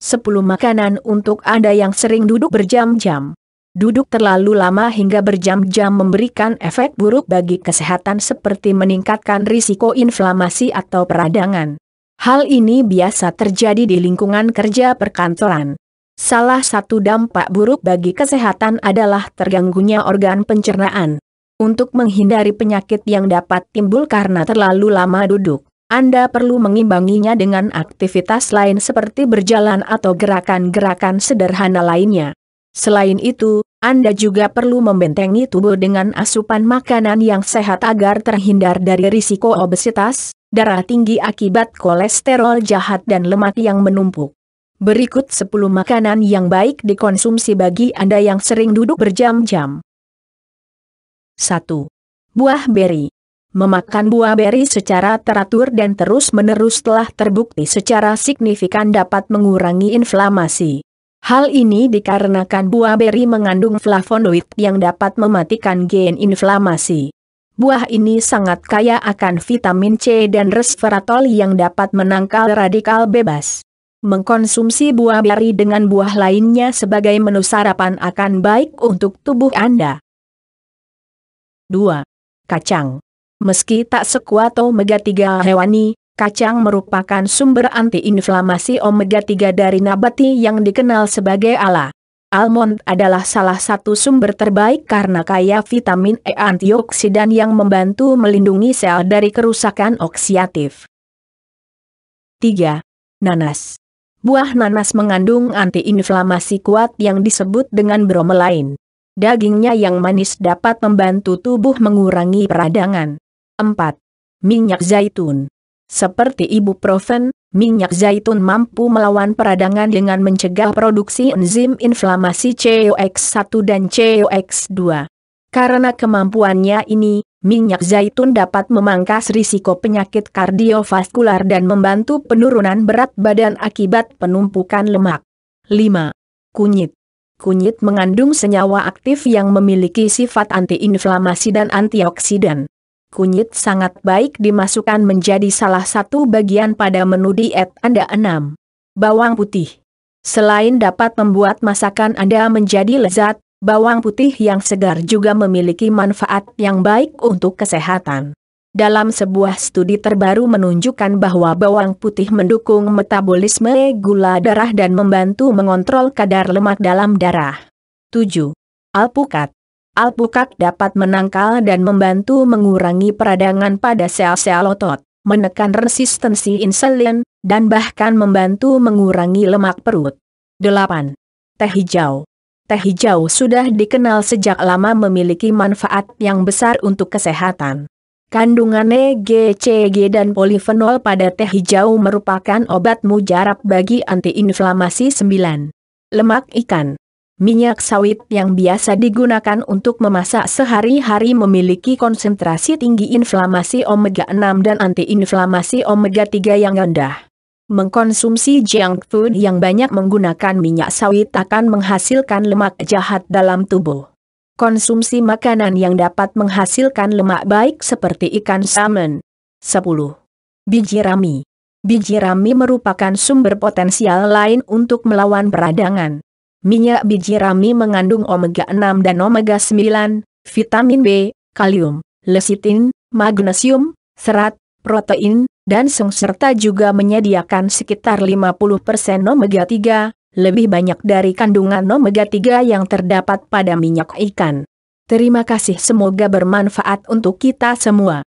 10 makanan untuk Anda yang sering duduk berjam-jam. Duduk terlalu lama hingga berjam-jam memberikan efek buruk bagi kesehatan seperti meningkatkan risiko inflamasi atau peradangan. Hal ini biasa terjadi di lingkungan kerja perkantoran. Salah satu dampak buruk bagi kesehatan adalah terganggunya organ pencernaan. Untuk menghindari penyakit yang dapat timbul karena terlalu lama duduk, anda perlu mengimbanginya dengan aktivitas lain seperti berjalan atau gerakan-gerakan sederhana lainnya. Selain itu, Anda juga perlu membentengi tubuh dengan asupan makanan yang sehat agar terhindar dari risiko obesitas, darah tinggi akibat kolesterol jahat dan lemak yang menumpuk. Berikut 10 makanan yang baik dikonsumsi bagi Anda yang sering duduk berjam-jam. 1. Buah beri Memakan buah beri secara teratur dan terus-menerus telah terbukti secara signifikan dapat mengurangi inflamasi. Hal ini dikarenakan buah beri mengandung flavonoid yang dapat mematikan gen inflamasi. Buah ini sangat kaya akan vitamin C dan resveratrol yang dapat menangkal radikal bebas. Mengkonsumsi buah beri dengan buah lainnya sebagai menu sarapan akan baik untuk tubuh Anda. 2. Kacang Meski tak sekuat omega 3 hewani, kacang merupakan sumber antiinflamasi omega 3 dari nabati yang dikenal sebagai ala. Almond adalah salah satu sumber terbaik karena kaya vitamin E antioksidan yang membantu melindungi sel dari kerusakan oksidatif. 3. Nanas Buah nanas mengandung antiinflamasi kuat yang disebut dengan bromelain. Dagingnya yang manis dapat membantu tubuh mengurangi peradangan. 4. Minyak zaitun. Seperti ibu proven, minyak zaitun mampu melawan peradangan dengan mencegah produksi enzim inflamasi COX-1 dan COX-2. Karena kemampuannya ini, minyak zaitun dapat memangkas risiko penyakit kardiovaskular dan membantu penurunan berat badan akibat penumpukan lemak. 5. Kunyit Kunyit mengandung senyawa aktif yang memiliki sifat antiinflamasi dan antioksidan kunyit sangat baik dimasukkan menjadi salah satu bagian pada menu diet Anda 6. Bawang putih. Selain dapat membuat masakan Anda menjadi lezat, bawang putih yang segar juga memiliki manfaat yang baik untuk kesehatan. Dalam sebuah studi terbaru menunjukkan bahwa bawang putih mendukung metabolisme gula darah dan membantu mengontrol kadar lemak dalam darah. 7. Alpukat Alpukat dapat menangkal dan membantu mengurangi peradangan pada sel-sel otot, menekan resistensi insulin, dan bahkan membantu mengurangi lemak perut. 8. Teh hijau Teh hijau sudah dikenal sejak lama memiliki manfaat yang besar untuk kesehatan. Kandungan GCG dan polifenol pada teh hijau merupakan obat mujarab bagi antiinflamasi 9. Lemak ikan Minyak sawit yang biasa digunakan untuk memasak sehari-hari memiliki konsentrasi tinggi inflamasi omega-6 dan antiinflamasi omega-3 yang rendah. Mengkonsumsi junk food yang banyak menggunakan minyak sawit akan menghasilkan lemak jahat dalam tubuh. Konsumsi makanan yang dapat menghasilkan lemak baik seperti ikan salmon. 10. Biji rami Biji rami merupakan sumber potensial lain untuk melawan peradangan. Minyak biji rami mengandung omega-6 dan omega-9, vitamin B, kalium, lecithin, magnesium, serat, protein, dan seng serta juga menyediakan sekitar 50% omega-3, lebih banyak dari kandungan omega-3 yang terdapat pada minyak ikan. Terima kasih semoga bermanfaat untuk kita semua.